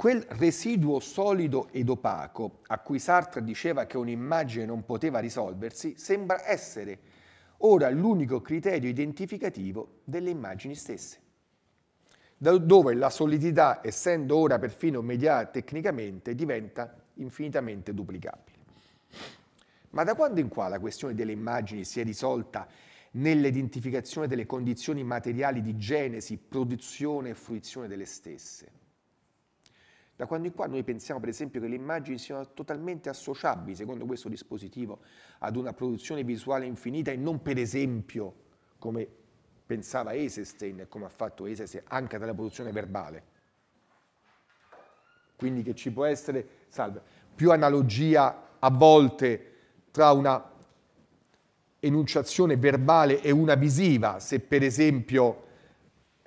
Quel residuo solido ed opaco, a cui Sartre diceva che un'immagine non poteva risolversi, sembra essere ora l'unico criterio identificativo delle immagini stesse, Da dove la solidità, essendo ora perfino mediata tecnicamente, diventa infinitamente duplicabile. Ma da quando in qua la questione delle immagini si è risolta nell'identificazione delle condizioni materiali di genesi, produzione e fruizione delle stesse? Da quando in qua noi pensiamo per esempio che le immagini siano totalmente associabili, secondo questo dispositivo, ad una produzione visuale infinita e non per esempio come pensava Eisenstein e come ha fatto Eisenstein anche dalla produzione verbale. Quindi che ci può essere, salve, più analogia a volte tra una enunciazione verbale e una visiva, se per esempio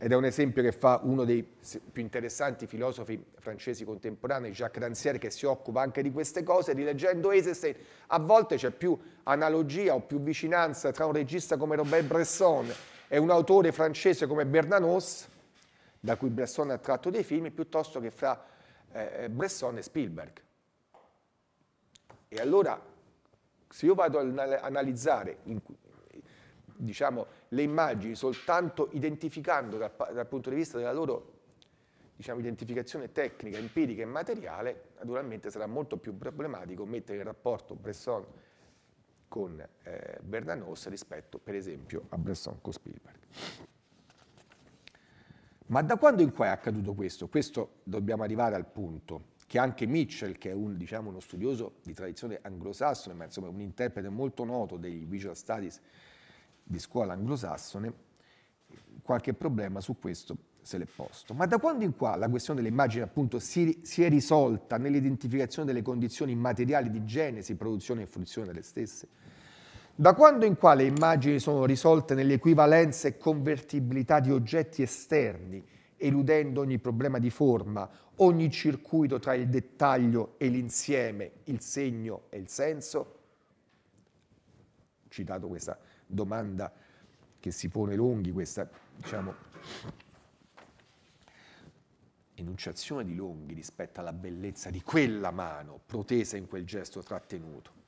ed è un esempio che fa uno dei più interessanti filosofi francesi contemporanei, Jacques Rancière, che si occupa anche di queste cose, rileggendo Eisenstein, a volte c'è più analogia o più vicinanza tra un regista come Robert Bresson e un autore francese come Bernanos, da cui Bresson ha tratto dei film, piuttosto che fra eh, Bresson e Spielberg. E allora, se io vado ad analizzare in diciamo, le immagini soltanto identificando dal, dal, punto di vista della loro diciamo, identificazione tecnica, empirica e materiale, naturalmente sarà molto più problematico mettere in rapporto Bresson con eh, Bernanos rispetto per esempio a Bresson con Spielberg. Ma da quando in qua è accaduto questo? Questo dobbiamo arrivare al punto che anche Mitchell, che è un, diciamo, uno studioso di tradizione anglosassone, ma insomma un interprete molto noto dei visual studies di scuola anglosassone, qualche problema su questo se l'è posto. Ma da quando in qua la questione delle immagini appunto si, si è risolta nell'identificazione delle condizioni materiali di genesi, produzione e fruizione delle stesse? Da quando in qua le immagini sono risolte nell'equivalenza e convertibilità di oggetti esterni, eludendo ogni problema di forma, ogni circuito tra il dettaglio e l'insieme, il segno e il senso? Citato questa domanda che si pone Longhi, questa diciamo, enunciazione di Longhi rispetto alla bellezza di quella mano protesa in quel gesto trattenuto.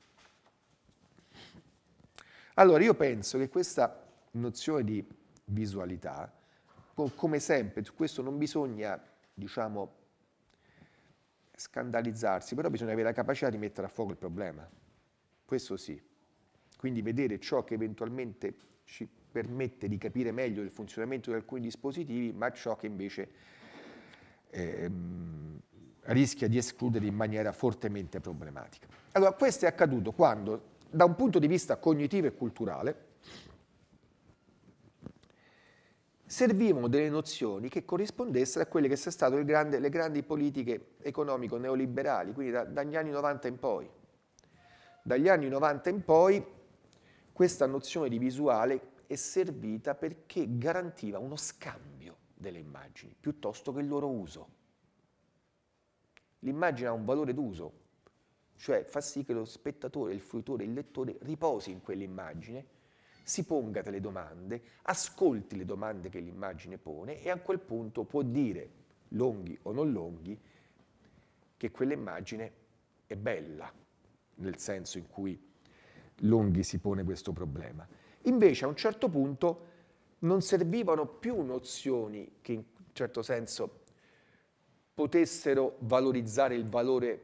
Allora io penso che questa nozione di visualità, come sempre, su questo non bisogna, diciamo, scandalizzarsi, però bisogna avere la capacità di mettere a fuoco il problema. Questo sì quindi vedere ciò che eventualmente ci permette di capire meglio il funzionamento di alcuni dispositivi, ma ciò che invece ehm, rischia di escludere in maniera fortemente problematica. Allora, questo è accaduto quando, da un punto di vista cognitivo e culturale, servivano delle nozioni che corrispondessero a quelle che sono state grande, le grandi politiche economico-neoliberali, quindi da, dagli anni 90 in poi. Dagli anni 90 in poi questa nozione di visuale è servita perché garantiva uno scambio delle immagini piuttosto che il loro uso. L'immagine ha un valore d'uso, cioè fa sì che lo spettatore, il fruitore, il lettore riposi in quell'immagine, si ponga delle domande, ascolti le domande che l'immagine pone e a quel punto può dire, longhi o non longhi, che quell'immagine è bella, nel senso in cui Longhi si pone questo problema. Invece a un certo punto non servivano più nozioni che in certo senso potessero valorizzare il valore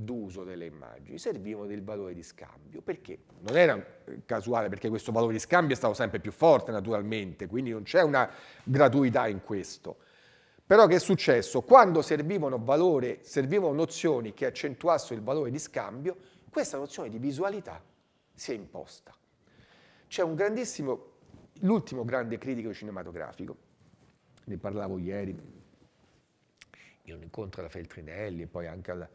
d'uso delle immagini, servivano del valore di scambio, perché non era eh, casuale, perché questo valore di scambio è stato sempre più forte naturalmente, quindi non c'è una gratuità in questo. Però che è successo? Quando servivano, valore, servivano nozioni che accentuassero il valore di scambio, questa nozione di visualità si è imposta. C'è un grandissimo, l'ultimo grande critico cinematografico, ne parlavo ieri in un incontro alla Feltrinelli e poi anche alla,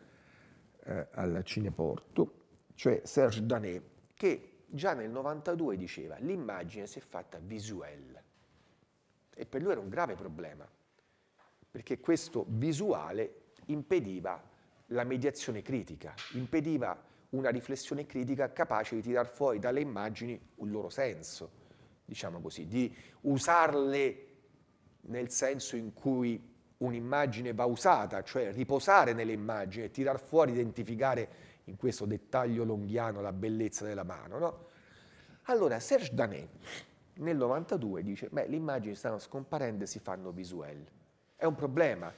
eh, alla Cineporto, cioè Serge Danet, che già nel 92 diceva l'immagine si è fatta visuelle e per lui era un grave problema, perché questo visuale impediva la mediazione critica, impediva una riflessione critica capace di tirar fuori dalle immagini un loro senso, diciamo così, di usarle nel senso in cui un'immagine va usata, cioè riposare nelle immagini, tirar fuori, identificare in questo dettaglio longhiano la bellezza della mano. No? Allora Serge Danet nel 92 dice, beh, le immagini stanno scomparendo e si fanno visuelle. È un problema.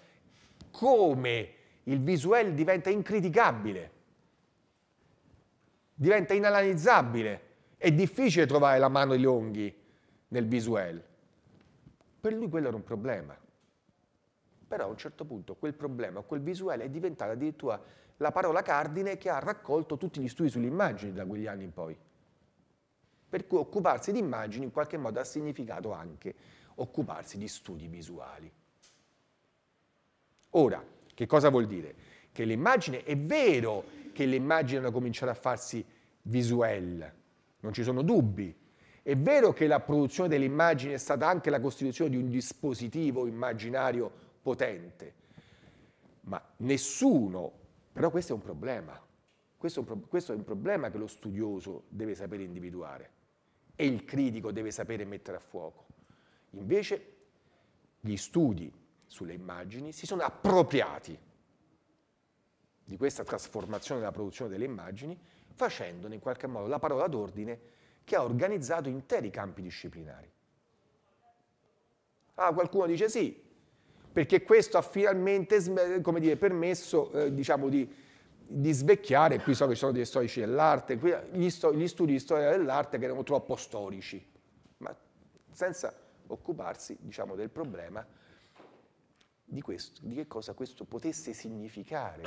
Come il visuel diventa incriticabile? diventa inanalizzabile. È difficile trovare la mano di Longhi nel Bisuel. Per lui quello era un problema. Però a un certo punto quel problema, quel Bisuel è diventato addirittura la parola cardine che ha raccolto tutti gli studi sull'immagine da quegli anni in poi. Per cui occuparsi di immagini in qualche modo ha significato anche occuparsi di studi visuali. Ora, che cosa vuol dire? che l'immagine, è vero che le immagini hanno cominciato a farsi visuelle, non ci sono dubbi. È vero che la produzione dell'immagine è stata anche la costituzione di un dispositivo immaginario potente, ma nessuno, però questo è un problema, questo è un, pro... questo è un problema che lo studioso deve sapere individuare e il critico deve sapere mettere a fuoco. Invece gli studi sulle immagini si sono appropriati di questa trasformazione della produzione delle immagini, facendone in qualche modo la parola d'ordine che ha organizzato interi campi disciplinari. Ah, qualcuno dice sì, perché questo ha finalmente dire, permesso eh, diciamo di, di, svecchiare, qui so che ci sono degli storici dell'arte, gli, sto, gli studi di storia dell'arte che erano troppo storici, ma senza occuparsi diciamo, del problema di, questo, di che cosa questo potesse significare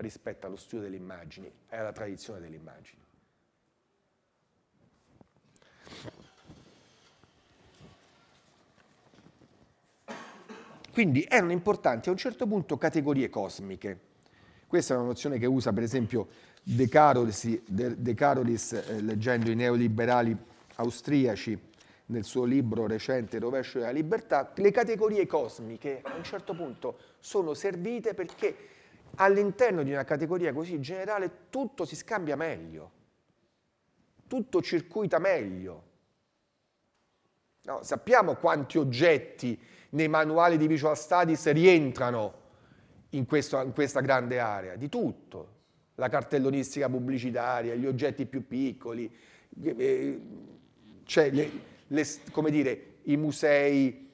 rispetto allo studio delle immagini e alla tradizione delle immagini. Quindi erano importanti a un certo punto categorie cosmiche. Questa è una nozione che usa per esempio De Carolis, De Carolis eh, leggendo i neoliberali austriaci nel suo libro recente rovescio della libertà, le categorie cosmiche a un certo punto sono servite perché all'interno di una categoria così generale tutto si scambia meglio, tutto circuita meglio. No, sappiamo quanti oggetti nei manuali di Visual Studies rientrano in, questo, in questa grande area, di tutto, la cartellonistica pubblicitaria, gli oggetti più piccoli, eh, cioè le, le, come dire, i musei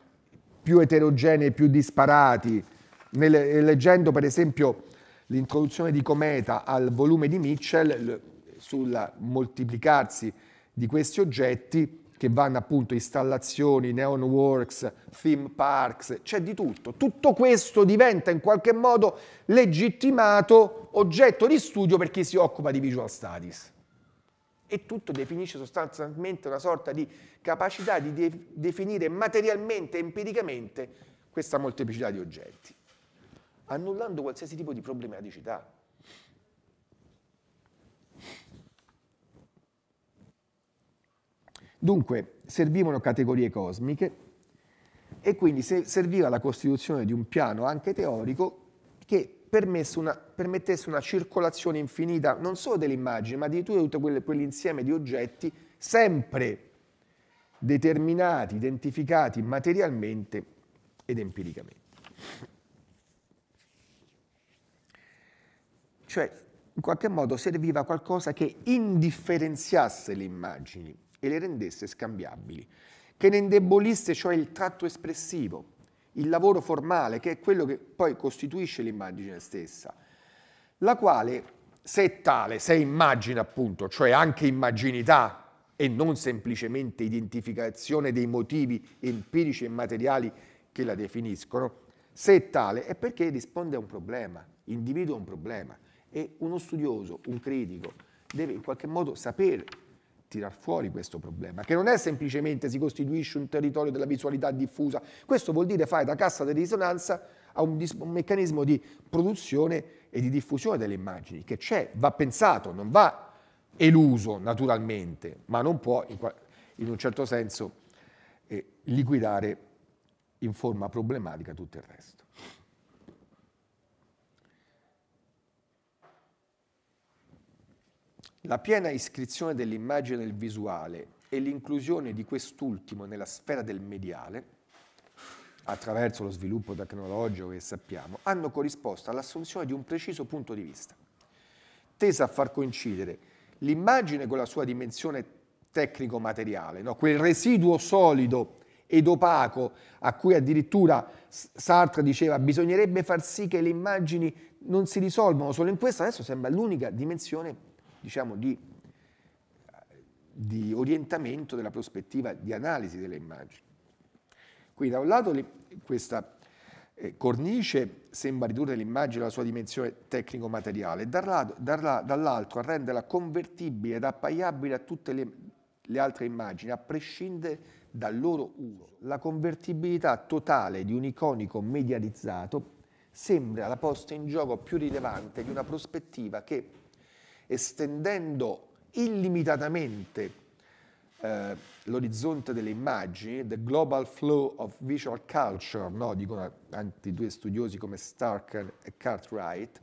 più eterogenei, più disparati, nel, eh, leggendo per esempio l'introduzione di Cometa al volume di Mitchell sul moltiplicarsi di questi oggetti che vanno appunto installazioni, neon works, theme parks, c'è di tutto. Tutto questo diventa in qualche modo legittimato oggetto di studio per chi si occupa di visual studies. E tutto definisce sostanzialmente una sorta di capacità di de- definire materialmente, empiricamente, questa molteplicità di oggetti annullando qualsiasi tipo di problematicità. Dunque, servivano categorie cosmiche e quindi serviva la costituzione di un piano anche teorico che una, permettesse una circolazione infinita non solo dell'immagine, ma addirittura di tutto quell'insieme di oggetti sempre determinati, identificati materialmente ed empiricamente. Cioè, in qualche modo serviva qualcosa che indifferenziasse le immagini e le rendesse scambiabili, che ne indebolisse cioè il tratto espressivo, il lavoro formale, che è quello che poi costituisce l'immagine stessa, la quale, se è tale, se è immagine appunto, cioè anche immaginità e non semplicemente identificazione dei motivi empirici e materiali che la definiscono, se è tale è perché risponde a un problema, individua un problema. E uno studioso, un critico, deve in qualche modo sapere tirar fuori questo problema, che non è semplicemente si costituisce un territorio della visualità diffusa, questo vuol dire fare da cassa di risonanza a un, un meccanismo di produzione e di diffusione delle immagini, che c'è, va pensato, non va eluso naturalmente, ma non può in, in un certo senso eh, liquidare in forma problematica tutto il resto. La piena iscrizione dell'immagine nel visuale e l'inclusione di quest'ultimo nella sfera del mediale, attraverso lo sviluppo tecnologico che sappiamo, hanno corrisposto all'assunzione di un preciso punto di vista, tesa a far coincidere l'immagine con la sua dimensione tecnico-materiale, no? quel residuo solido ed opaco a cui addirittura Sartre diceva bisognerebbe far sì che le immagini non si risolvano solo in questa, adesso sembra l'unica dimensione diciamo, di, di orientamento della prospettiva di analisi delle immagini. Qui da un lato questa eh, cornice sembra ridurre l'immagine alla sua dimensione tecnico-materiale dall'altro a renderla convertibile ed appaiabile a tutte le, le altre immagini, a prescindere dal loro uso. La convertibilità totale di un iconico medializzato sembra la posta in gioco più rilevante di una prospettiva che estendendo illimitatamente eh, l'orizzonte delle immagini, The Global Flow of Visual Culture, no? dicono anche due studiosi come Stark e Cartwright,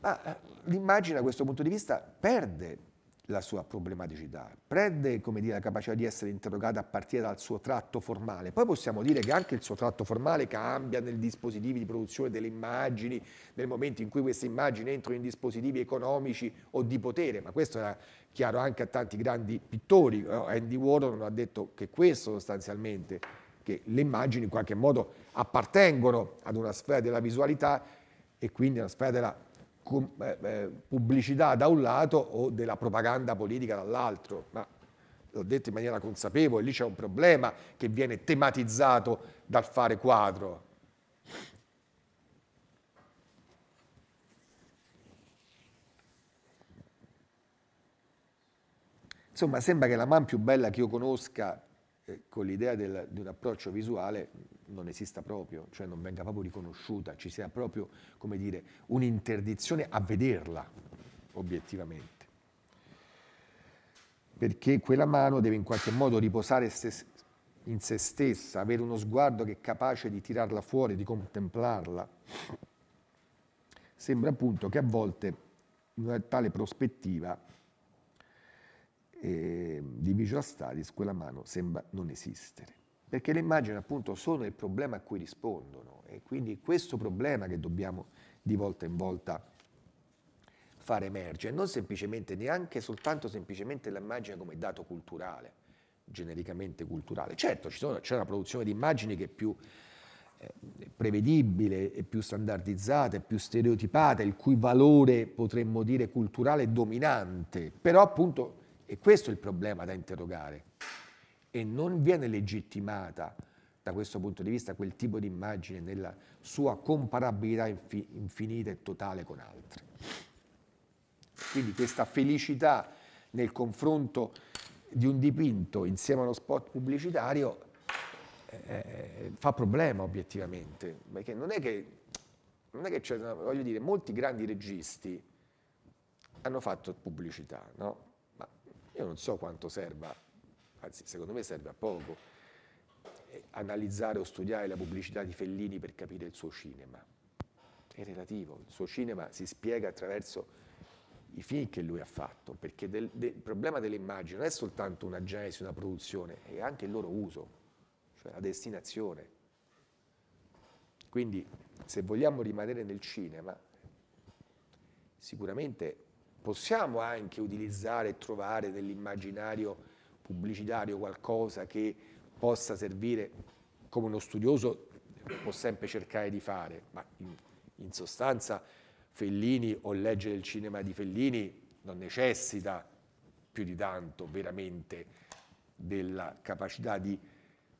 ma eh, l'immagine da questo punto di vista perde la sua problematicità, prende come dire, la capacità di essere interrogata a partire dal suo tratto formale, poi possiamo dire che anche il suo tratto formale cambia nel dispositivo di produzione delle immagini, nel momento in cui queste immagini entrano in dispositivi economici o di potere, ma questo era chiaro anche a tanti grandi pittori, eh, Andy Warren ha detto che questo sostanzialmente, che le immagini in qualche modo appartengono ad una sfera della visualità e quindi alla sfera della eh, eh, pubblicità da un lato o della propaganda politica dall'altro, ma l'ho detto in maniera consapevole, lì c'è un problema che viene tematizzato dal fare quadro. Insomma, sembra che la man più bella che io conosca eh, con l'idea del, di un approccio visuale non esista proprio, cioè non venga proprio riconosciuta, ci sia proprio, come dire, un'interdizione a vederla obiettivamente. Perché quella mano deve in qualche modo riposare se, in se stessa, avere uno sguardo che è capace di tirarla fuori, di contemplarla. Sembra appunto che a volte una tale prospettiva eh, di visual studies quella mano sembra non esistere. Perché le immagini appunto sono il problema a cui rispondono e quindi questo problema che dobbiamo di volta in volta far emergere, non semplicemente, neanche soltanto semplicemente l'immagine come dato culturale, genericamente culturale. Certo, c'è una produzione di immagini che è più eh, prevedibile, è più standardizzata, è più stereotipata, il cui valore potremmo dire culturale è dominante, però appunto e questo è il problema da interrogare. E non viene legittimata da questo punto di vista quel tipo di immagine nella sua comparabilità infi- infinita e totale con altre. Quindi questa felicità nel confronto di un dipinto insieme a uno spot pubblicitario eh, eh fa problema obiettivamente, perché non è che, non è che voglio dire, molti grandi registi hanno fatto pubblicità, no? Io non so quanto serva, anzi secondo me serve a poco, eh, analizzare o studiare la pubblicità di Fellini per capire il suo cinema. È relativo, il suo cinema si spiega attraverso i film che lui ha fatto, perché del, del, il problema dell'immagine non è soltanto una genesi, una produzione, è anche il loro uso, cioè la destinazione. Quindi se vogliamo rimanere nel cinema, sicuramente possiamo anche utilizzare e trovare nell'immaginario pubblicitario qualcosa che possa servire come uno studioso può sempre cercare di fare, ma in, in sostanza Fellini o leggere il cinema di Fellini non necessita più di tanto veramente della capacità di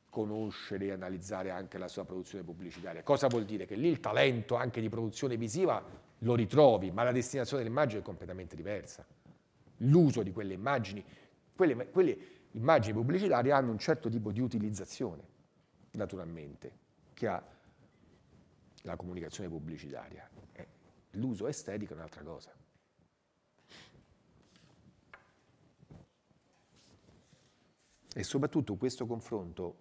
conoscere e analizzare anche la sua produzione pubblicitaria. Cosa vuol dire? Che lì il talento anche di produzione visiva lo ritrovi, ma la destinazione dell'immagine è completamente diversa. L'uso di quelle immagini, quelle, quelle immagini pubblicitarie hanno un certo tipo di utilizzazione, naturalmente, che ha la comunicazione pubblicitaria. Eh, l'uso estetico è un'altra cosa. E soprattutto questo confronto,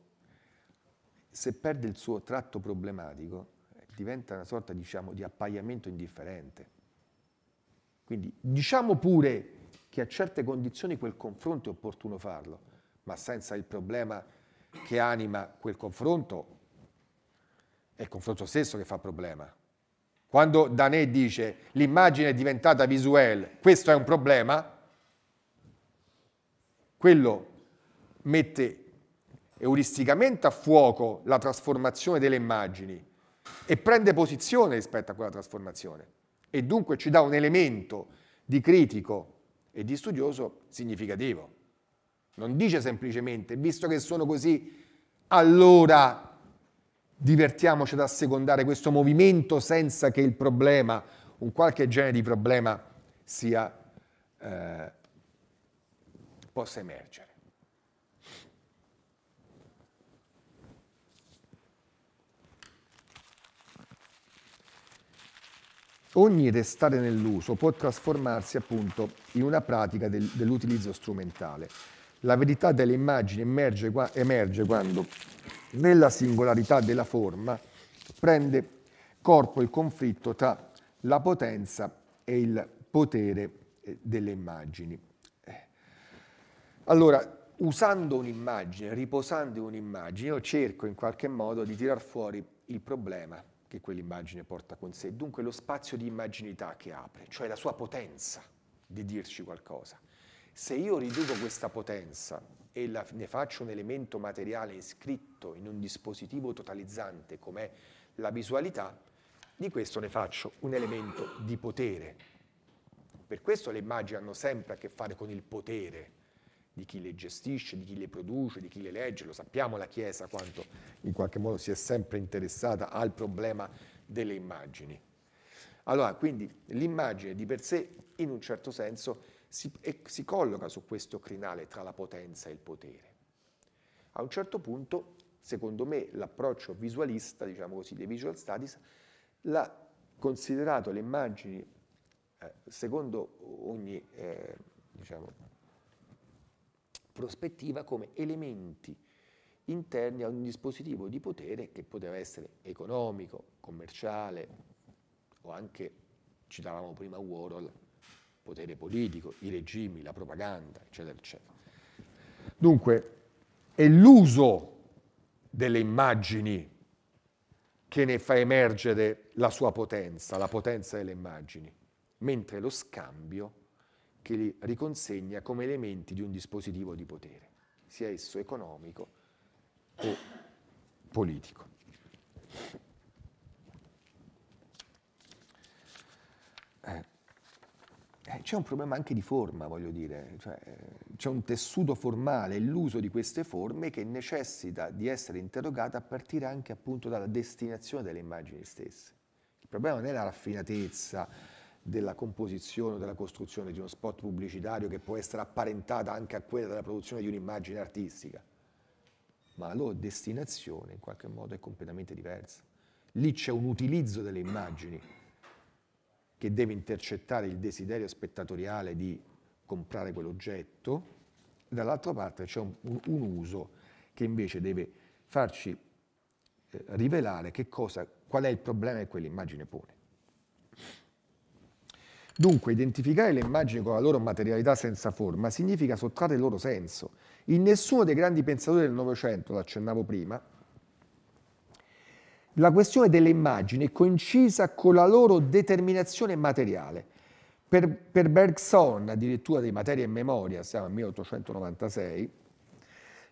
se perde il suo tratto problematico, diventa una sorta diciamo, di appaiamento indifferente. Quindi diciamo pure che a certe condizioni quel confronto è opportuno farlo, ma senza il problema che anima quel confronto, è il confronto stesso che fa problema. Quando Danè dice l'immagine è diventata visuelle, questo è un problema, quello mette euristicamente a fuoco la trasformazione delle immagini e prende posizione rispetto a quella trasformazione e dunque ci dà un elemento di critico e di studioso significativo. Non dice semplicemente, visto che sono così, allora divertiamoci ad assecondare questo movimento senza che il problema, un qualche genere di problema, sia, eh, possa emergere. Ogni restare nell'uso può trasformarsi appunto in una pratica del, dell'utilizzo strumentale. La verità delle immagini emerge, emerge quando nella singolarità della forma prende corpo il conflitto tra la potenza e il potere eh, delle immagini. Allora, usando un'immagine, riposando in un'immagine, io cerco in qualche modo di tirar fuori il problema che quell'immagine porta con sé, dunque lo spazio di immaginità che apre, cioè la sua potenza di dirci qualcosa. Se io riduco questa potenza e la, ne faccio un elemento materiale iscritto in un dispositivo totalizzante com'è la visualità, di questo ne faccio un elemento di potere. Per questo le immagini hanno sempre a che fare con il potere, di chi le gestisce, di chi le produce, di chi le legge, lo sappiamo la Chiesa quanto in qualche modo si è sempre interessata al problema delle immagini. Allora, quindi l'immagine di per sé, in un certo senso, si, e, si colloca su questo crinale tra la potenza e il potere. A un certo punto, secondo me, l'approccio visualista, diciamo così, dei visual studies, l'ha considerato le immagini, eh, secondo ogni eh, diciamo, prospettiva come elementi interni a un dispositivo di potere che poteva essere economico, commerciale o anche, citavamo prima Warhol, potere politico, i regimi, la propaganda, eccetera, eccetera. Dunque, è l'uso delle immagini che ne fa emergere la sua potenza, la potenza delle immagini, mentre lo scambio che li riconsegna come elementi di un dispositivo di potere, sia esso economico o politico. Eh. eh c'è un problema anche di forma, voglio dire, cioè, eh, c'è un tessuto formale, l'uso di queste forme che necessita di essere interrogata a partire anche appunto dalla destinazione delle immagini stesse. Il problema non è la raffinatezza, della composizione o della costruzione di uno spot pubblicitario che può essere apparentata anche a quella della produzione di un'immagine artistica, ma la loro destinazione in qualche modo è completamente diversa. Lì c'è un utilizzo delle immagini che deve intercettare il desiderio spettatoriale di comprare quell'oggetto, dall'altra parte c'è un, un, un, uso che invece deve farci eh, rivelare cosa, qual è il problema che quell'immagine pone. Dunque, identificare le immagini con la loro materialità senza forma significa sottrarre il loro senso. In nessuno dei grandi pensatori del Novecento, l'accennavo prima, la questione delle immagini è coincisa con la loro determinazione materiale. Per, per Bergson, addirittura di materia e memoria, siamo al 1896,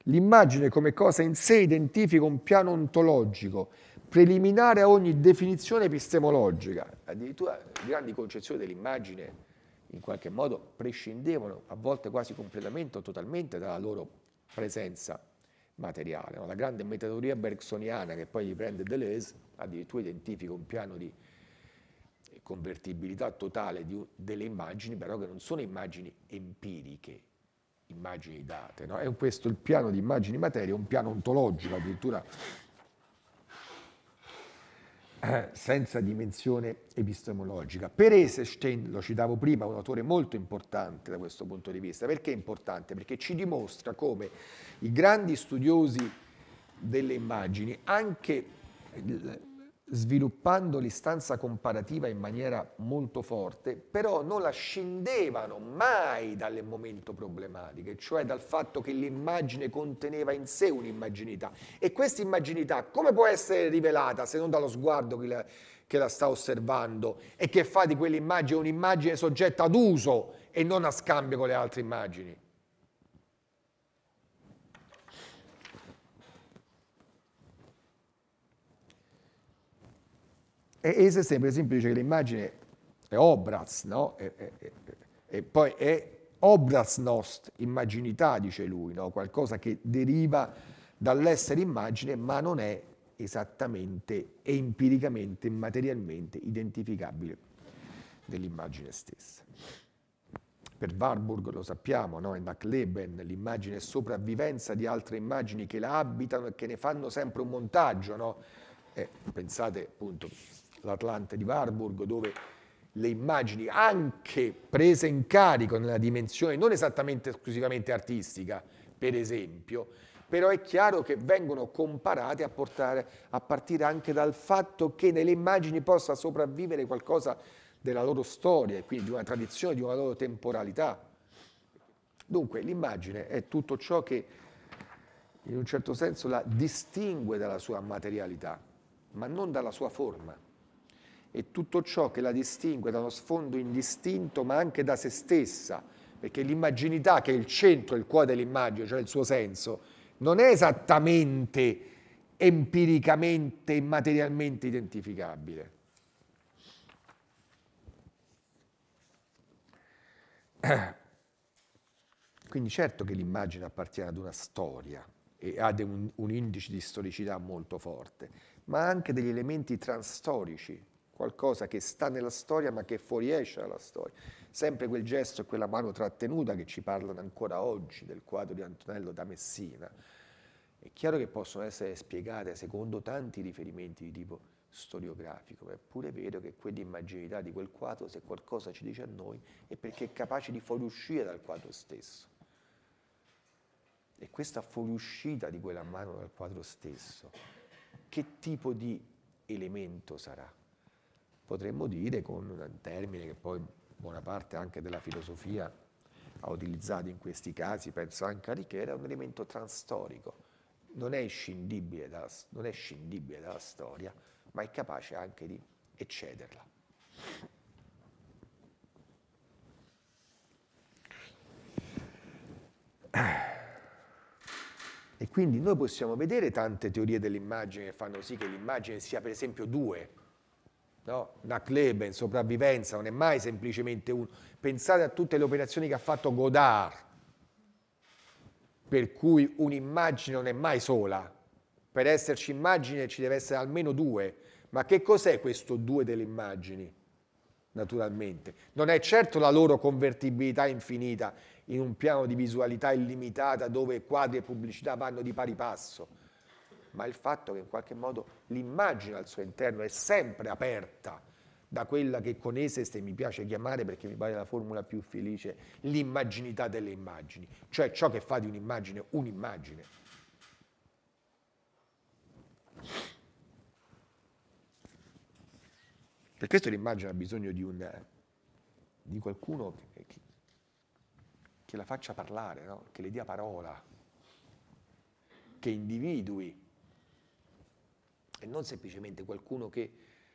l'immagine come cosa in sé identifica un piano ontologico, preliminare a ogni definizione epistemologica. Addirittura grandi concezioni dell'immagine in qualche modo prescindevano a volte quasi completamente o totalmente dalla loro presenza materiale. La grande metateoria bergsoniana che poi riprende Deleuze addirittura identifica un piano di convertibilità totale di, delle immagini, però che non sono immagini empiriche, immagini date. No? È questo il piano di immagini materie, un piano ontologico addirittura eh, senza dimensione epistemologica. Per Eisenstein, lo citavo prima, è un autore molto importante da questo punto di vista. Perché è importante? Perché ci dimostra come i grandi studiosi delle immagini, anche sviluppando l'istanza comparativa in maniera molto forte, però non la scendevano mai dal momento problematiche, cioè dal fatto che l'immagine conteneva in sé un'immaginità. E questa immaginità come può essere rivelata se non dallo sguardo che la, che la sta osservando e che fa di quell'immagine un'immagine soggetta ad uso e non a scambio con le altre immagini? esiste sempre, semplice che l'immagine è obraz, no? E, e, e poi è obraz nost, immaginità, dice lui, no? qualcosa che deriva dall'essere immagine, ma non è esattamente e empiricamente, materialmente identificabile dell'immagine stessa. Per Warburg lo sappiamo, no? e da l'immagine è sopravvivenza di altre immagini che la abitano e che ne fanno sempre un montaggio. No? Eh, pensate appunto l'Atlante di Warburg, dove le immagini, anche prese in carico nella dimensione non esattamente esclusivamente artistica, per esempio, però è chiaro che vengono comparate a, portare, a partire anche dal fatto che nelle immagini possa sopravvivere qualcosa della loro storia quindi di una tradizione, di una loro temporalità. Dunque l'immagine è tutto ciò che in un certo senso la distingue dalla sua materialità, ma non dalla sua forma e tutto ciò che la distingue da uno sfondo indistinto ma anche da se stessa, perché l'immaginità che è il centro, il cuore dell'immagine, cioè il suo senso, non è esattamente empiricamente e materialmente identificabile. Quindi certo che l'immagine appartiene ad una storia e ha un, un indice di storicità molto forte, ma anche degli elementi transstorici qualcosa che sta nella storia ma che fuoriesce dalla storia. Sempre quel gesto e quella mano trattenuta che ci parlano ancora oggi del quadro di Antonello da Messina. È chiaro che possono essere spiegate secondo tanti riferimenti di tipo storiografico, ma è pure vero che quell'immaginità di quel quadro, se qualcosa ci dice a noi, è perché è capace di fuoriuscire dal quadro stesso. E questa fuoriuscita di quella mano dal quadro stesso, che tipo di elemento sarà? potremmo dire con un termine che poi buona parte anche della filosofia ha utilizzato in questi casi, penso anche a Richera, è un elemento transtorico, non è, scindibile dalla, non è scindibile dalla storia, ma è capace anche di eccederla. E quindi noi possiamo vedere tante teorie dell'immagine che fanno sì che l'immagine sia per esempio due, No? Una club in sopravvivenza non è mai semplicemente uno. Pensate a tutte le operazioni che ha fatto Godard, per cui un'immagine non è mai sola. Per esserci immagine ci deve essere almeno due. Ma che cos'è questo due delle immagini? Naturalmente. Non è certo la loro convertibilità infinita in un piano di visualità illimitata dove quadri e pubblicità vanno di pari passo ma il fatto che in qualche modo l'immagine al suo interno è sempre aperta da quella che con Eseste mi piace chiamare, perché mi pare la formula più felice, l'immaginità delle immagini, cioè ciò che fa di un'immagine un'immagine. Per questo l'immagine ha bisogno di, un, di qualcuno che, che, che, la faccia parlare, no? che le dia parola, che individui e non semplicemente qualcuno che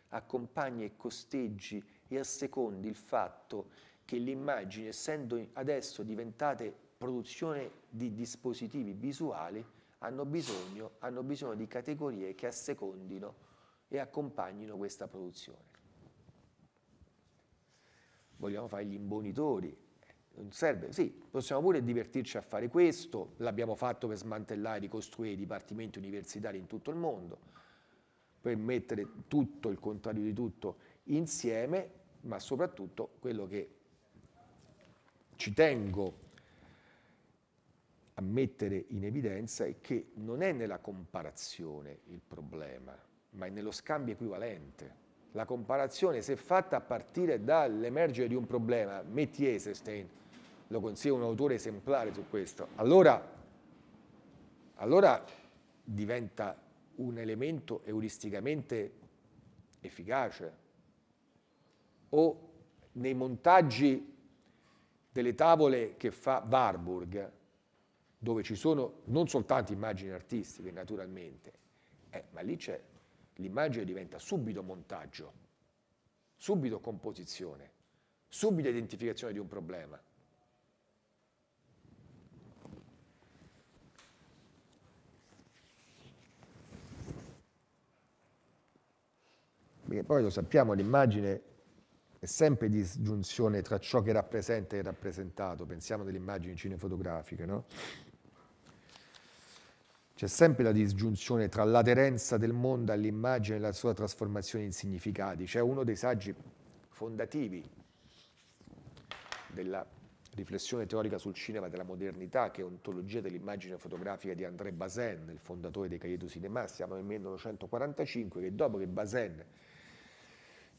accompagni e costeggi e assecondi il fatto che l'immagine, essendo adesso diventate produzione di dispositivi visuali, hanno bisogno, hanno bisogno di categorie che assecondino e accompagnino questa produzione. Vogliamo fare gli imbonitori, non serve, sì, possiamo pure divertirci a fare questo, l'abbiamo fatto per smantellare e ricostruire i dipartimenti universitari in tutto il mondo, per mettere tutto, il contrario di tutto, insieme, ma soprattutto quello che ci tengo a mettere in evidenza è che non è nella comparazione il problema, ma è nello scambio equivalente. La comparazione, se fatta a partire dall'emergere di un problema, metti Eisenstein, lo consiglio un autore esemplare su questo, allora, allora diventa un elemento euristicamente efficace o nei montaggi delle tavole che fa Warburg, dove ci sono non soltanto immagini artistiche naturalmente, eh, ma lì c'è, l'immagine diventa subito montaggio, subito composizione, subito identificazione di un problema. perché poi lo sappiamo, l'immagine è sempre disgiunzione tra ciò che rappresenta e rappresentato, pensiamo delle immagini cinefotografiche, no? C'è sempre la disgiunzione tra l'aderenza del mondo all'immagine e la sua trasformazione in significati, c'è uno dei saggi fondativi della riflessione teorica sul cinema della modernità, che è ontologia dell'immagine fotografica di André Bazin, il fondatore dei Cahiers du Cinema, siamo nel 1945, che dopo che Bazin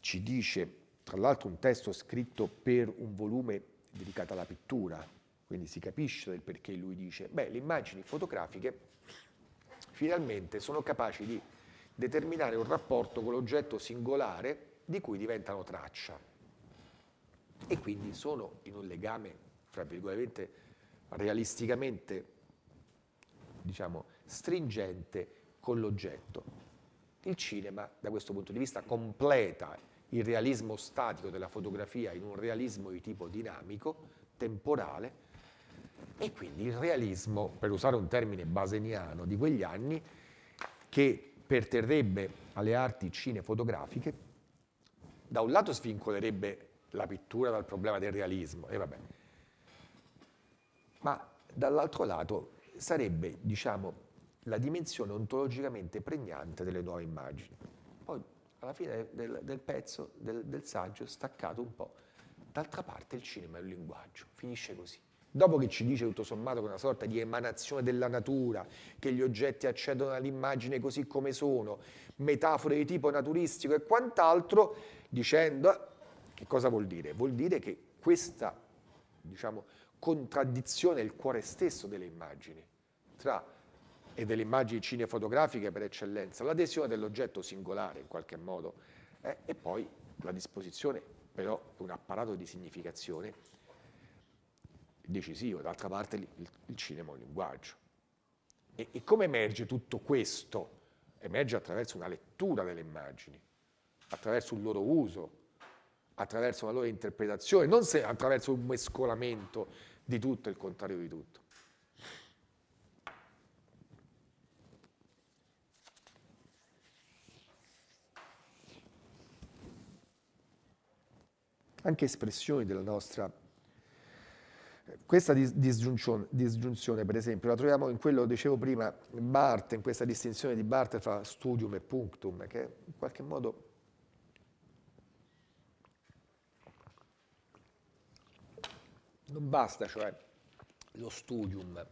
ci dice, tra l'altro un testo scritto per un volume dedicato alla pittura, quindi si capisce del perché lui dice, beh, le immagini fotografiche finalmente sono capaci di determinare un rapporto con l'oggetto singolare di cui diventano traccia e quindi sono in un legame, fra virgolette, realisticamente, diciamo, stringente con l'oggetto. Il cinema, da questo punto di vista, completa il realismo statico della fotografia in un realismo di tipo dinamico, temporale, e quindi il realismo, per usare un termine baseniano di quegli anni, che perterrebbe alle arti cinefotografiche, da un lato svincolerebbe la pittura dal problema del realismo, e vabbè, ma dall'altro lato sarebbe, diciamo, la dimensione ontologicamente pregnante delle nuove immagini alla fine del, del pezzo, del, del saggio, staccato un po'. D'altra parte il cinema è un linguaggio, finisce così. Dopo che ci dice tutto sommato che è una sorta di emanazione della natura, che gli oggetti accedono all'immagine così come sono, metafore di tipo naturistico e quant'altro, dicendo che cosa vuol dire? Vuol dire che questa diciamo, contraddizione è il cuore stesso delle immagini, tra e delle immagini cinefotografiche per eccellenza, l'adesione dell'oggetto singolare in qualche modo eh, e poi la disposizione però è un apparato di significazione decisivo, d'altra parte il, il cinema è un linguaggio. E, e, come emerge tutto questo? Emerge attraverso una lettura delle immagini, attraverso un loro uso, attraverso una loro interpretazione, non se, attraverso un mescolamento di tutto e il contrario di tutto. anche espressioni della nostra... Questa disgiunzione, disgiunzione, per esempio, la troviamo in quello, dicevo prima, Barth, in questa distinzione di Barth fra studium e punctum, che in qualche modo non basta, cioè, lo studium,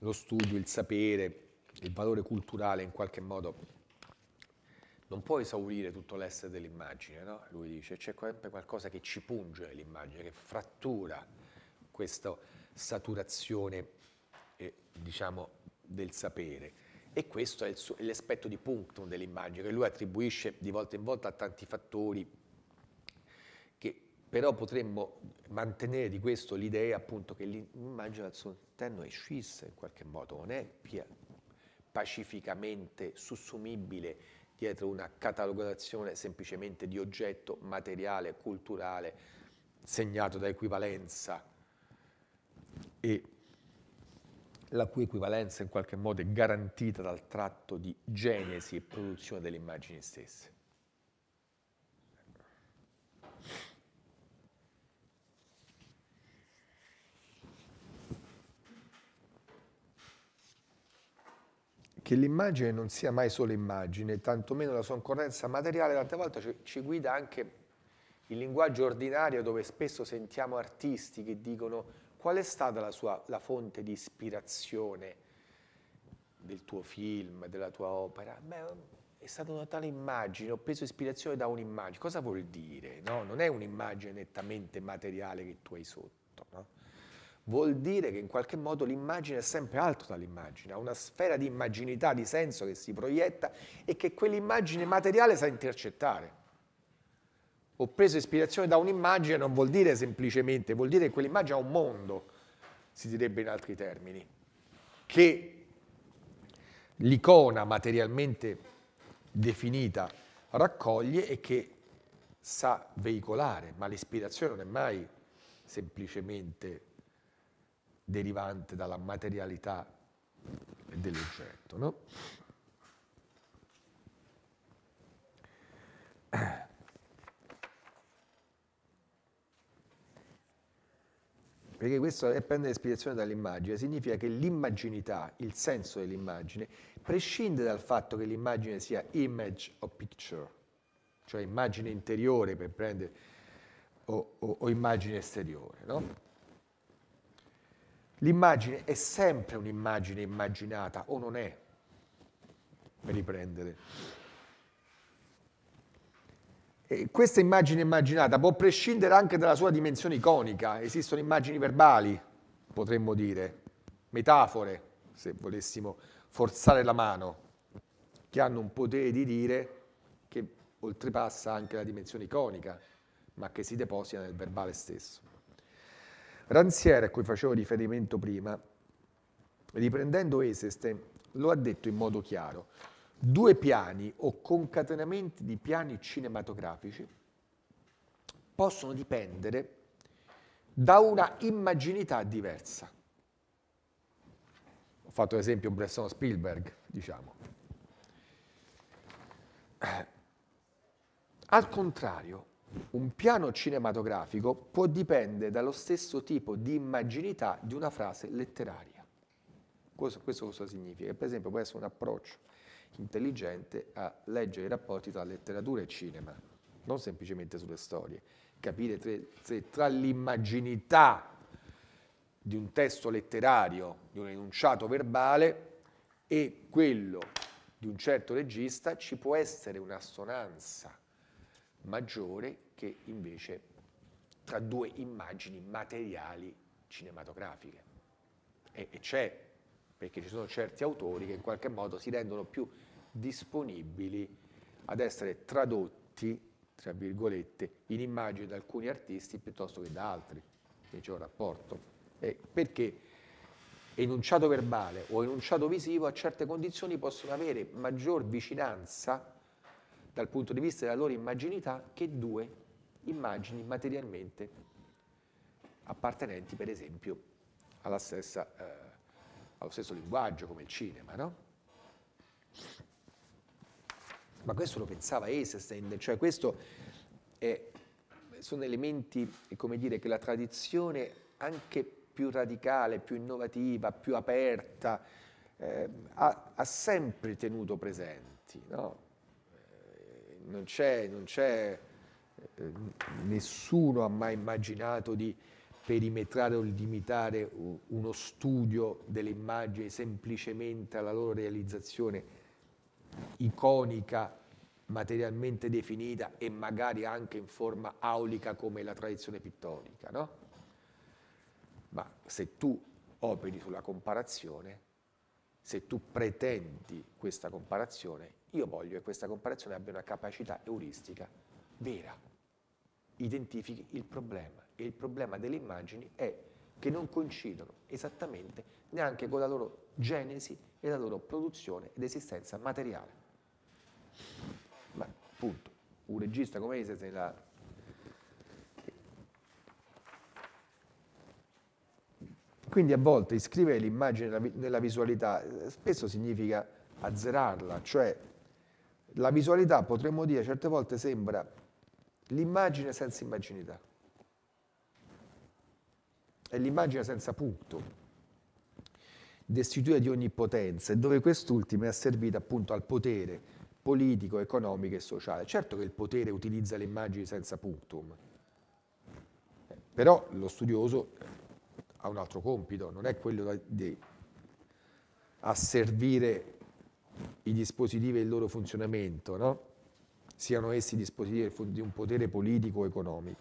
lo studio, il sapere, il valore culturale in qualche modo non può esaurire tutto l'essere dell'immagine, no? Lui dice, c'è sempre qualcosa che ci punge l'immagine, che frattura questa saturazione, eh, diciamo, del sapere. E questo è suo, l'aspetto di punctum dell'immagine, che lui attribuisce di volta in volta a tanti fattori, che però potremmo mantenere di questo l'idea appunto che l'immagine al suo interno è scissa in qualche modo, non è pacificamente sussumibile dietro una catalogazione semplicemente di oggetto materiale, culturale, segnato da equivalenza e la cui equivalenza in qualche modo è garantita dal tratto di genesi e produzione delle immagini stesse. che l'immagine non sia mai solo immagine, tantomeno la sua concorrenza materiale, tante volte ci, ci guida anche il linguaggio ordinario dove spesso sentiamo artisti che dicono qual è stata la, sua, la fonte di ispirazione del tuo film, della tua opera? Beh, è stata una tale immagine, ho preso ispirazione da un'immagine. Cosa vuol dire? No? Non è un'immagine nettamente materiale che tu hai sotto. No? vuol dire che in qualche modo l'immagine è sempre altro dall'immagine, ha una sfera di immaginità, di senso che si proietta e che quell'immagine materiale sa intercettare. Ho preso ispirazione da un'immagine non vuol dire semplicemente, vuol dire che quell'immagine ha un mondo, si direbbe in altri termini, che l'icona materialmente definita raccoglie e che sa veicolare, ma l'ispirazione non è mai semplicemente derivante dalla materialità dell'oggetto. No? Perché questo è prendere ispirazione dall'immagine, significa che l'immaginità, il senso dell'immagine, prescinde dal fatto che l'immagine sia image o picture, cioè immagine interiore per prendere o, o, o immagine esteriore, no? L'immagine è sempre un'immagine immaginata o non è, per riprendere. E questa immagine immaginata può prescindere anche dalla sua dimensione iconica, esistono immagini verbali, potremmo dire, metafore, se volessimo forzare la mano, che hanno un potere di dire che oltrepassa anche la dimensione iconica, ma che si deposita nel verbale stesso. Ranziere, a cui facevo riferimento prima, riprendendo Eseste, lo ha detto in modo chiaro. Due piani o concatenamenti di piani cinematografici possono dipendere da una immaginità diversa. Ho fatto l'esempio Bresson Spielberg, diciamo. Al contrario, un piano cinematografico può dipendere dallo stesso tipo di immaginità di una frase letteraria. Questo, questo cosa significa? Che per esempio può essere un approccio intelligente a leggere i rapporti tra letteratura e cinema, non semplicemente sulle storie, capire tre, se tra l'immaginità di un testo letterario, di un enunciato verbale e quello di un certo regista ci può essere un'assonanza maggiore che invece tra due immagini materiali cinematografiche. E, e c'è, perché ci sono certi autori che in qualche modo si rendono più disponibili ad essere tradotti, tra virgolette, in immagini da alcuni artisti piuttosto che da altri. Quindi c'è un rapporto. E perché enunciato verbale o enunciato visivo a certe condizioni possono avere maggior vicinanza dal punto di vista della loro immaginità che due immagini materialmente appartenenti per esempio stessa, eh, allo stesso linguaggio come il cinema. No? Ma questo lo pensava Eisenstein, cioè questo è, sono elementi dire, che la tradizione anche più radicale, più innovativa, più aperta, eh, ha, ha, sempre tenuto presenti. No? non c'è, non c'è eh, nessuno ha mai immaginato di perimetrare o limitare uno studio delle immagini semplicemente alla loro realizzazione iconica, materialmente definita e magari anche in forma aulica come la tradizione pittorica, no? Ma se tu operi sulla comparazione, se tu pretendi questa comparazione, io voglio che questa comparazione abbia una capacità euristica vera. Identifichi il problema e il problema delle immagini è che non coincidono esattamente neanche con la loro genesi e la loro produzione ed esistenza materiale. Ma appunto, Un regista come Eisenstein la Quindi a volte iscrivere l'immagine nella visualità eh, spesso significa azzerarla, cioè la visualità, potremmo dire, certe volte sembra l'immagine senza immaginità. È l'immagine senza punto, destituita di ogni potenza, e dove quest'ultima è asservita appunto al potere politico, economico e sociale. Certo che il potere utilizza le immagini senza punctum, però lo studioso ha un altro compito, non è quello di asservire i dispositivi e il loro funzionamento, no? siano essi dispositivi di un potere politico o economico.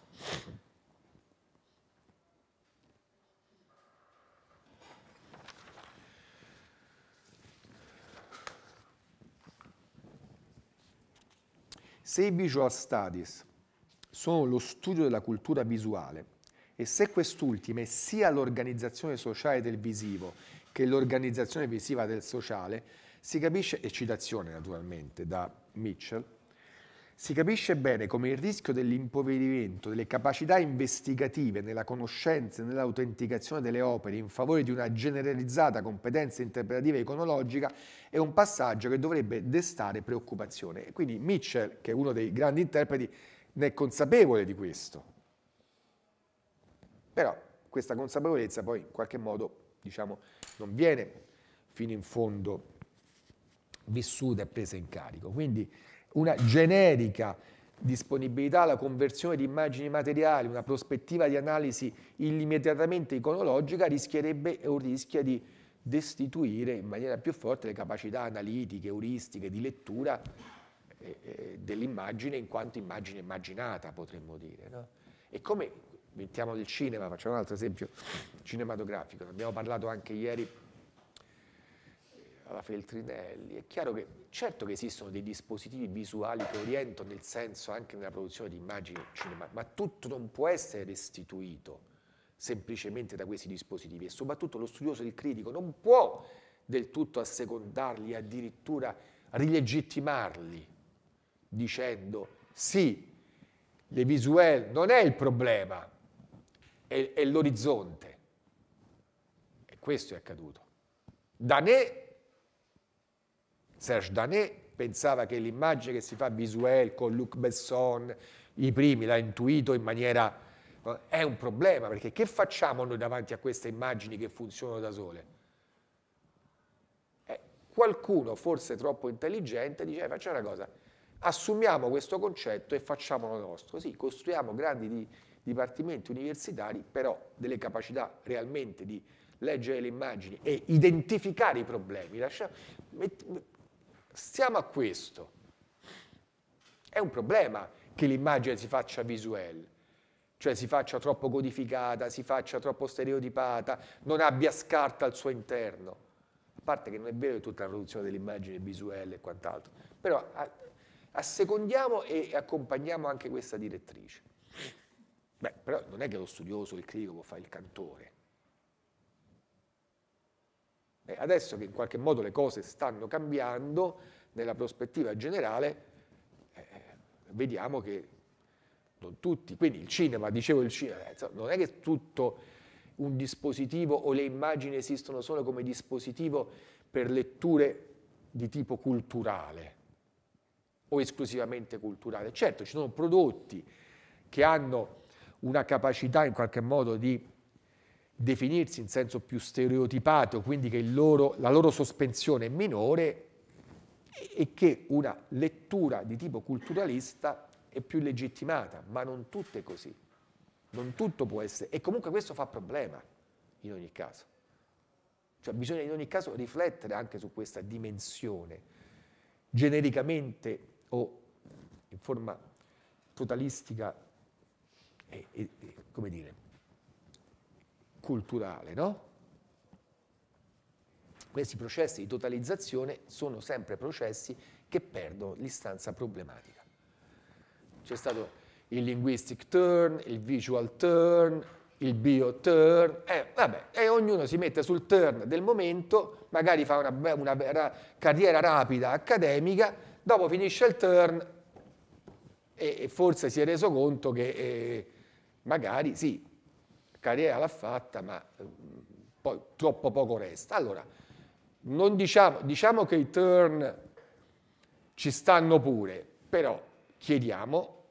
Se i visual studies sono lo studio della cultura visuale e se quest'ultima è sia l'organizzazione sociale del visivo che l'organizzazione visiva del sociale, si capisce, e citazione naturalmente da Mitchell, si capisce bene come il rischio dell'impoverimento delle capacità investigative nella conoscenza e nell'autenticazione delle opere in favore di una generalizzata competenza interpretativa e iconologica è un passaggio che dovrebbe destare preoccupazione. E quindi Mitchell, che è uno dei grandi interpreti, ne è consapevole di questo. Però questa consapevolezza poi in qualche modo diciamo, non viene fino in fondo vissuta e presa in carico. Quindi una generica disponibilità alla conversione di immagini materiali, una prospettiva di analisi illimitatamente iconologica rischierebbe o rischia di destituire in maniera più forte le capacità analitiche, euristiche, di lettura eh, eh, dell'immagine in quanto immagine immaginata, potremmo dire. No? E come mettiamo del cinema, facciamo un altro esempio cinematografico, ne abbiamo parlato anche ieri alla Feltrinelli, è chiaro che certo che esistono dei dispositivi visuali che orientano nel senso anche nella produzione di immagini cinema, ma tutto non può essere restituito semplicemente da questi dispositivi e soprattutto lo studioso il critico non può del tutto assecondarli, addirittura rilegittimarli dicendo sì, le visuelle non è il problema, è, è l'orizzonte. E questo è accaduto. Danè Serge Danet pensava che l'immagine che si fa visuel con Luc Besson, i primi, l'ha intuito in maniera... Eh, è un problema, perché che facciamo noi davanti a queste immagini che funzionano da sole? Eh, qualcuno, forse troppo intelligente, dice, eh, facciamo una cosa, assumiamo questo concetto e facciamolo nostro. Sì, costruiamo grandi di, dipartimenti universitari, però delle capacità realmente di leggere le immagini e identificare i problemi. Lasciamo, met, met, Stiamo a questo. È un problema che l'immagine si faccia visuelle, cioè si faccia troppo codificata, si faccia troppo stereotipata, non abbia scarta al suo interno. A parte che non è vero che tutta la produzione dell'immagine visuelle e quant'altro, però assecondiamo e accompagniamo anche questa direttrice. Beh, però non è che lo studioso, il critico può fare il cantore, e adesso che in qualche modo le cose stanno cambiando, nella prospettiva generale, eh, vediamo che non tutti, quindi il cinema, dicevo il cinema, eh, insomma, non è che tutto un dispositivo o le immagini esistono solo come dispositivo per letture di tipo culturale o esclusivamente culturale. Certo, ci sono prodotti che hanno una capacità in qualche modo di definirsi in senso più stereotipato, quindi che loro, la loro sospensione è minore e che una lettura di tipo culturalista è più legittimata, ma non tutto è così, non tutto può essere, e comunque questo fa problema in ogni caso. Cioè bisogna in ogni caso riflettere anche su questa dimensione, genericamente o in forma totalistica, e, e, come dire, culturale. No? Questi processi di totalizzazione sono sempre processi che perdono l'istanza problematica. C'è stato il linguistic turn, il visual turn, il bio turn, eh, vabbè, e ognuno si mette sul turn del momento, magari fa una, una, una carriera rapida accademica, dopo finisce il turn e, e forse si è reso conto che eh, magari sì, carriera l'ha fatta, ma eh, poi troppo poco resta. Allora, diciamo, diciamo che i turn ci stanno pure, però chiediamo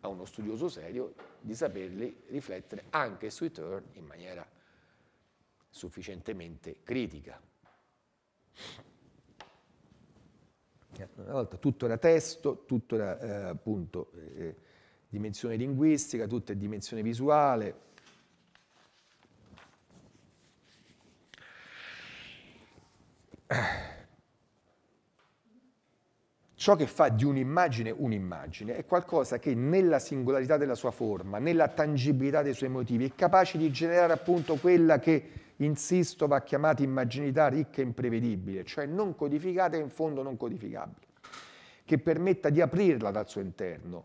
a uno studioso serio di saperli riflettere anche sui turn in maniera sufficientemente critica. Eh, una volta tutto era testo, tutto era eh, appunto eh, dimensione linguistica, tutta è dimensione visuale. Ciò che fa di un'immagine un'immagine è qualcosa che nella singolarità della sua forma, nella tangibilità dei suoi motivi, è capace di generare appunto quella che, insisto, va chiamata immaginità ricca e imprevedibile, cioè non codificata e in fondo non codificabile, che permetta di aprirla dal suo interno,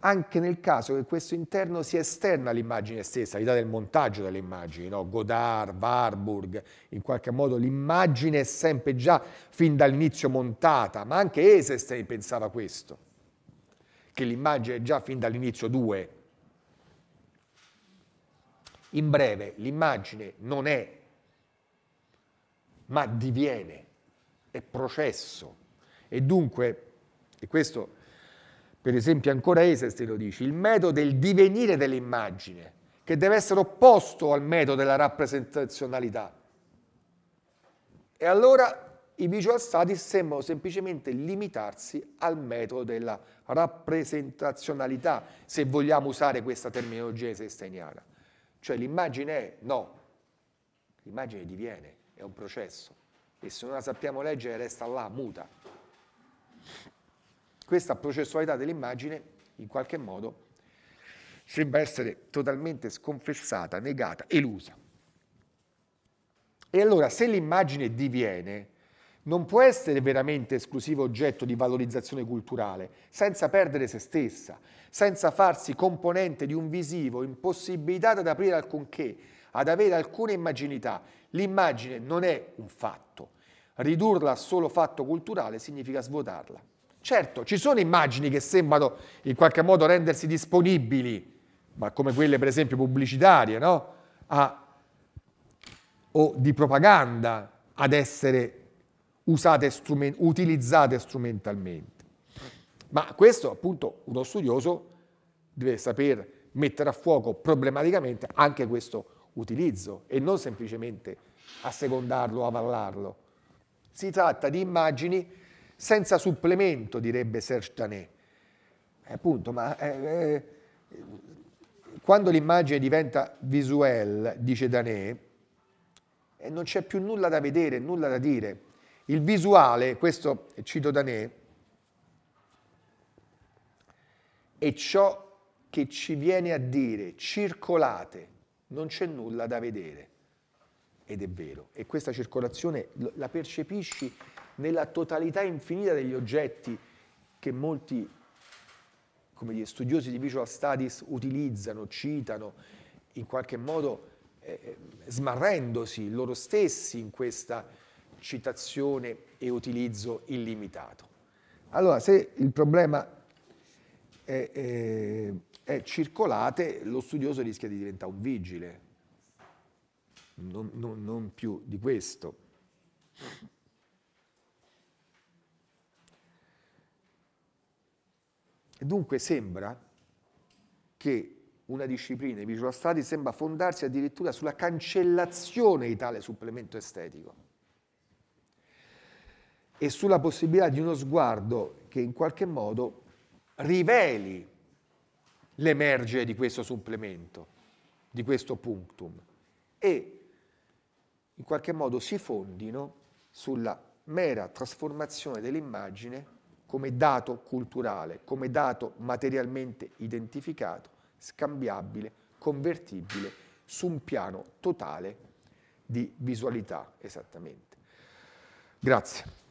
anche nel caso che questo interno sia esterno all'immagine stessa, l'idea del montaggio delle immagini, no? Godard, Warburg, in qualche modo l'immagine è sempre già fin dall'inizio montata, ma anche Eisenstein pensava questo, che l'immagine è già fin dall'inizio due. In breve, l'immagine non è, ma diviene, è processo. E dunque, e questo per esempio ancora te lo dice, il metodo del divenire dell'immagine, che deve essere opposto al metodo della rappresentazionalità. E allora i visual studies sembrano semplicemente limitarsi al metodo della rappresentazionalità, se vogliamo usare questa terminologia esesteniana. Cioè l'immagine è no, l'immagine diviene, è un processo, e se non la sappiamo leggere resta là, muta. Questa processualità dell'immagine, in qualche modo, sembra essere totalmente sconfessata, negata, elusa. E allora, se l'immagine diviene, non può essere veramente esclusivo oggetto di valorizzazione culturale, senza perdere se stessa, senza farsi componente di un visivo impossibilitato ad aprire alcunché, ad avere alcuna immaginità. L'immagine non è un fatto. Ridurla a solo fatto culturale significa svuotarla. Certo, ci sono immagini che sembrano in qualche modo rendersi disponibili, ma come quelle per esempio pubblicitarie, no? A, o di propaganda ad essere usate, strument utilizzate strumentalmente. Ma questo appunto uno studioso deve saper mettere a fuoco problematicamente anche questo utilizzo e non semplicemente assecondarlo avallarlo. Si tratta di immagini senza supplemento, direbbe Serge Tanet. Eh, appunto, ma eh, eh, quando l'immagine diventa visuelle, dice Danet, eh, non c'è più nulla da vedere, nulla da dire. Il visuale, questo cito Danet, è ciò che ci viene a dire, circolate, non c'è nulla da vedere. Ed è vero, e questa circolazione la percepisci nella totalità infinita degli oggetti che molti dire, studiosi di visual studies utilizzano, citano, in qualche modo eh, eh, smarrendosi loro stessi in questa citazione e utilizzo illimitato. Allora, se il problema è, è, eh, è circolate, lo studioso rischia di diventare un vigile, non, non, non più di questo. Dunque sembra che una disciplina, i visual study, sembra fondarsi addirittura sulla cancellazione di tale supplemento estetico e sulla possibilità di uno sguardo che in qualche modo riveli l'emergere di questo supplemento, di questo punctum, e in qualche modo si fondino sulla mera trasformazione dell'immagine come dato culturale, come dato materialmente identificato, scambiabile, convertibile, su un piano totale di visualità esattamente. Grazie.